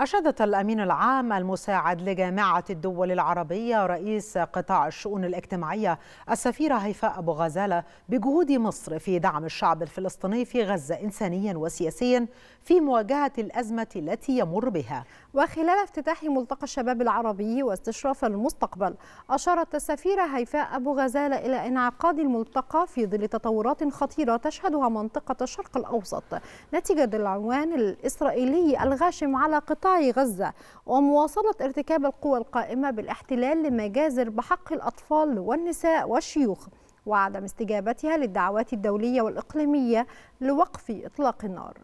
أشادت الأمين العام المساعد لجامعة الدول العربية رئيس قطاع الشؤون الاجتماعية السفيرة هيفاء أبو غزالة بجهود مصر في دعم الشعب الفلسطيني في غزة إنسانيا وسياسيا في مواجهة الأزمة التي يمر بها وخلال افتتاح ملتقى الشباب العربي واستشراف المستقبل أشارت السفيرة هيفاء أبو غزالة إلى انعقاد الملتقى في ظل تطورات خطيرة تشهدها منطقة الشرق الأوسط نتيجة العنوان الإسرائيلي الغاشم على قطاع قطاع غزة ومواصلة ارتكاب القوى القائمة بالاحتلال لمجازر بحق الأطفال والنساء والشيوخ وعدم استجابتها للدعوات الدولية والإقليمية لوقف إطلاق النار